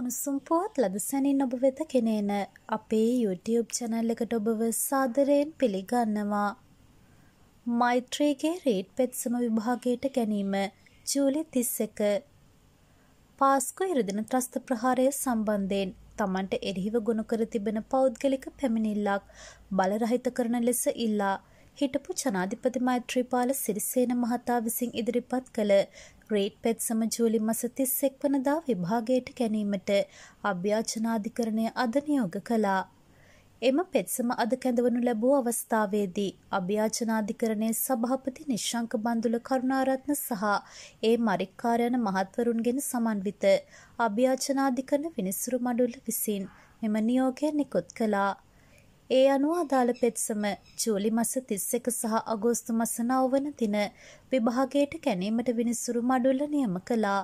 උණුසුම් පුවත් ලදසැනින් ඔබ වෙත කෙනේන අපේ YouTube චැනල් එකට ඔබව සාදරයෙන් පිළිගන්නවා. මෛත්‍රීගේ රේඩ් පෙත්සම විභාගයට ගැනීම ජූලි 31. පාස්කු ඉරිදින ත්‍රස්ත ප්‍රහාරය සම්බන්ධයෙන් Tamanට එරෙහිව ගොනු කර තිබෙන පෞද්ගලික පැමිණිල්ලක් බලරහිත කරන ලෙස ඉල්ලා හිටපු ජනාධිපති මෛත්‍රීපාල සිරිසේන මහතා විසින් ඉදිරිපත් කළ රේට්පෙත් සම ජූලි මස 31 වනදා විභාගයට ගැනීමට අභ්‍යාචනාධිකරණය අද නියෝග කළා. එම පෙත්සම අද කැඳවනු ලැබූ අවස්ථාවේදී අභ්‍යාචනාධිකරණයේ සභාපති නිශ්ශංක බන්දුල කරුණාරත්න සහ ඒ මරික්කාරයන මහත්වරුන්ගෙන සමන්විත අභ්‍යාචනාධිකරණ විනිසුරු මඩුල්ල විසින් මෙම නියෝගය නිකුත් කළා. ඒ අනුව අදාළ පෙත්සම ජූලි මස 31 සහ අගෝස්තු මස 9 වන දින විභාගයට ගැනීමට විනිසුරු මඩුල්ල නියම කළා.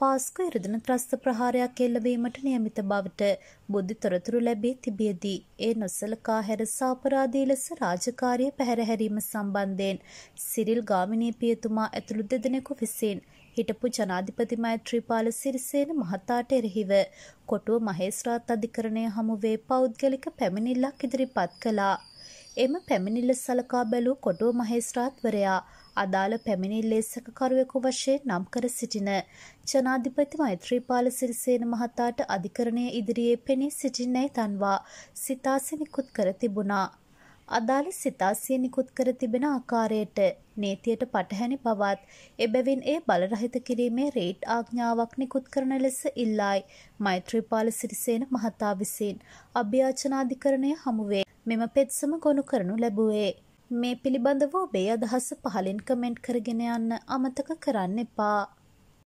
පාස්කු ඉරදින ත්‍රස්ත ප්‍රහාරයක් එල්ලවීමට නියමිත බවට බුද්ධි තොරතුරු ලැබී තිබියදී ඒ නොසලකා හැර සාපරාධී ලෙස රාජකාරිය පැහැරහැරීම සම්බන්ධයෙන් සිරිල් ගාමිණී පියතුමා ඇතුළු දෙදෙනෙකු විසින් හිටපු ජනාධිපති මෛත්‍රීපාල සිරිසේන මහතාට එරෙහිව කොටුව මහේස්ත්‍රාත් අධිකරණය හමුවේ පෞද්ගලික පැමිණිල්ලක් ඉදිරිපත් කළා. එම පැමිණිල්ල සලකා බැලූ කොටුව මහේස්ත්‍රාත්වරයා අදාළ පැමිණිල්ලේ සැකකරුවෙකු වශයෙන් නම් කර සිටින ජනාධිපති මෛත්‍රීපාල සිරිසේන මහතාට අධිකරණය ඉදිරියේ පෙනී සිටින්නයි තන්වා සිතාසි නිකුත් කර තිබුණා. අදාළ සිතාසිය නිකුත් කර තිබෙන ආකාරයට නීතියට පටහැනි බවත් එබැවින් ඒ බලරහිත කිරීමේ රේට් ආඥාවක් නිකුත් කරන ලෙස ඉල්ලායි මෛත්‍රීපාල සිරිසේන මහතා විසින් අභ්‍යාචනාධිකරණය හමුවේ මෙම පෙත්සම ගොනු කරනු ලැබුවේ. මේ පිළිබඳව ඔබේ අදහස පහලින් කමෙන්ට් කරගෙන යන්න අමතක කරන්න එපා.